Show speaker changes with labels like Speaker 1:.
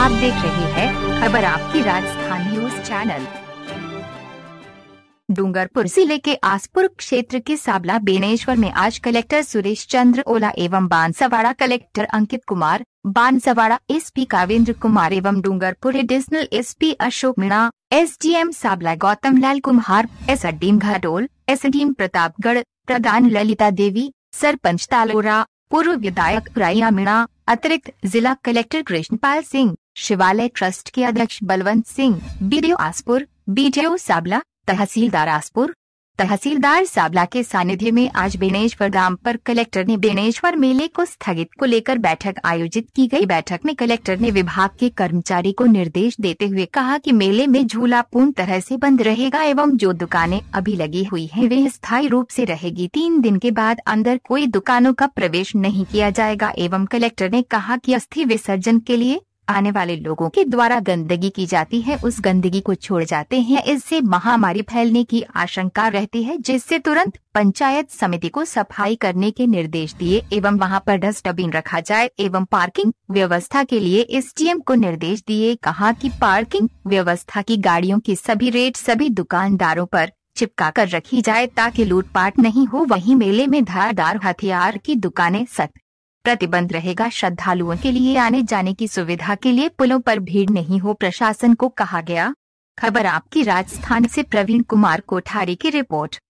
Speaker 1: आप देख रहे हैं खबर आपकी राजस्थान न्यूज चैनल डूंगरपुर जिले के आसपुर क्षेत्र के साबला बेनेश्वर में आज कलेक्टर सुरेश चंद्र ओला एवं बांसवाड़ा कलेक्टर अंकित कुमार बांसवाड़ा एसपी कावेंद्र कुमार एवं Dungarpur additional SP Ashok Meena SDM Sabla Gautam Lal Kumhar SDM Ghatol SDM Pratapgarh प्रधान ललिता देवी सरपंच तालोरा पूर्व विधायक राया मीणा अतिरिक्त जिला कलेक्टर कृष्णपाल सिंह शिवालय ट्रस्ट के अध्यक्ष Balwant Singh B D Aspur B D O Sabla tehsildar Aspur tehsildar Sabla के सानिध्य में आज बेनेश्वर ग्राम पर कलेक्टर ने बेनेश्वर मेले को स्थगित को लेकर बैठक आयोजित की गई बैठक में कलेक्टर ने विभाग के कर्मचारी को निर्देश देते हुए कहा कि मेले में झूला पूर्ण तरह से बंद रहेगा एवं जो दुकानें अभी लगी हुई हैं वे स्थायी रूप से रहेगी तीन दिन के बाद अंदर कोई दुकानों का प्रवेश नहीं किया जाएगा एवं कलेक्टर ने कहा की अस्थि विसर्जन के लिए आने वाले लोगों के द्वारा गंदगी की जाती है उस गंदगी को छोड़ जाते हैं इससे महामारी फैलने की आशंका रहती है जिससे तुरंत पंचायत समिति को सफाई करने के निर्देश दिए एवं वहां पर डस्टबिन रखा जाए एवं पार्किंग व्यवस्था के लिए एस को निर्देश दिए कहा कि पार्किंग व्यवस्था की गाड़ियों की सभी रेट सभी दुकानदारों पर चिपका कर रखी जाए ताकि लूटपाट नहीं हो वहीं मेले में धारदार हथियार की दुकानें सख्त प्रतिबंध रहेगा श्रद्धालुओं के लिए आने जाने की सुविधा के लिए पुलों पर भीड़ नहीं हो प्रशासन को कहा गया खबर आपकी राजस्थान से प्रवीण कुमार कोठारी की रिपोर्ट